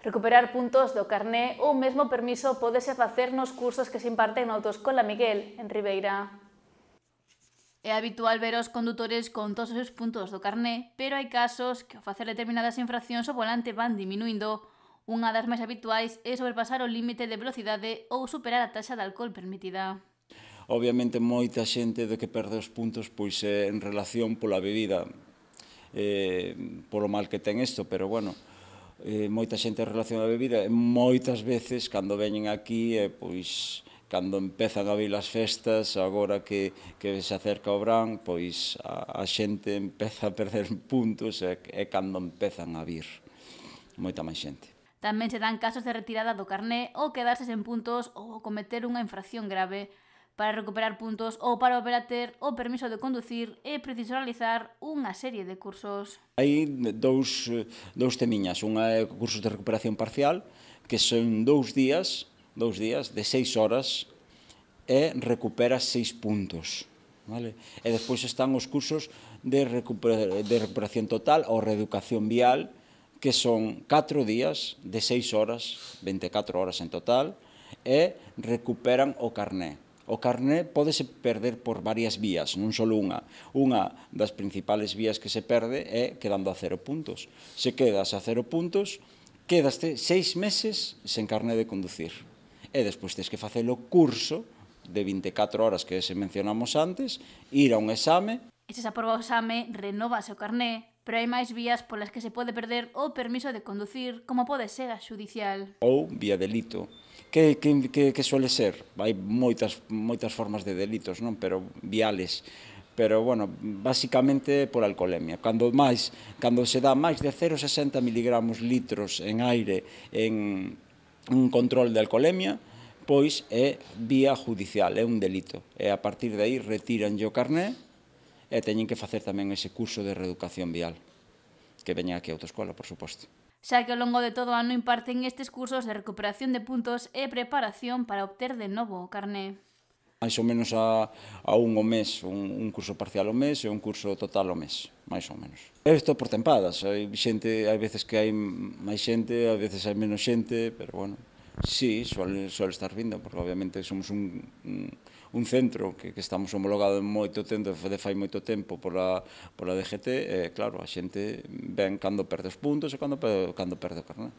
Recuperar puntos do carné ou mesmo permiso pódese facer nos cursos que se imparten na Autoscola Miguel, en Ribeira. É habitual ver os condutores con todos os puntos do carné, pero hai casos que ao facer determinadas infraccións o volante van diminuindo. Unha das máis habituais é sobrepasar o límite de velocidade ou superar a taxa de alcohol permitida. Obviamente moita xente de que perde os puntos pois é eh, en relación pola bebida, eh, polo mal que ten isto, pero bueno, eh, moita xente en relación á bebida, e moitas veces cando veñen aquí, eh, pois cando empezan a vir as festas, agora que, que se acerca o brán, pois a, a xente empeza a perder puntos e, e cando empezan a vir moita máis xente. Tamén se dan casos de retirada do carné ou quedarse sen puntos ou cometer unha infracción grave Para recuperar puntos ou para obter o permiso de conducir é preciso realizar unha serie de cursos. Hai dous, eh, dous temiñas, unha é cursos de recuperación parcial, que son dous días, dous días de seis horas e recupera seis puntos. Vale? E despois están os cursos de, recupera, de recuperación total ou reeducación vial, que son 4 días de 6 horas, 24 horas en total, e recuperan o carné. O carné pódese perder por varias vías, non só unha. Unha das principales vías que se perde é quedando a cero puntos. Se quedas a cero puntos, quedaste seis meses sen carné de conducir. E despois tens que facelo curso de 24 horas que se mencionamos antes, ir a un exame. E se se aproba o exame, renovase o carné, pero hai máis vías polas que se pode perder o permiso de conducir, como pode ser a xudicial. Ou vía delito, que, que, que, que suele ser. Hai moitas, moitas formas de delitos, non? pero viales pero bueno, basicamente por alcoholemia. Cando máis, cando se dá máis de 0,60 miligramos litros en aire en un control de alcoholemia, pois é vía judicial, é un delito. E a partir de aí retiran o carné e teñen que facer tamén ese curso de reeducación vial que veña aquí a autoescola, por suposto xa que ao longo de todo o ano imparten estes cursos de recuperación de puntos e preparación para obter de novo o carné. Mais ou menos a, a un o mes, un, un curso parcial o mes e un curso total o mes, máis ou menos. Isto por tempadas, hai xente, hai veces que hai máis xente, hai veces hai menos xente, pero bueno, Sí, suele, suele estar vindo, porque obviamente somos un, un centro que, que estamos homologado en moito tempo, de fai moito tempo pola, pola DGT, eh, claro, a xente ven cando perdes puntos e cando, cando perde o carnet.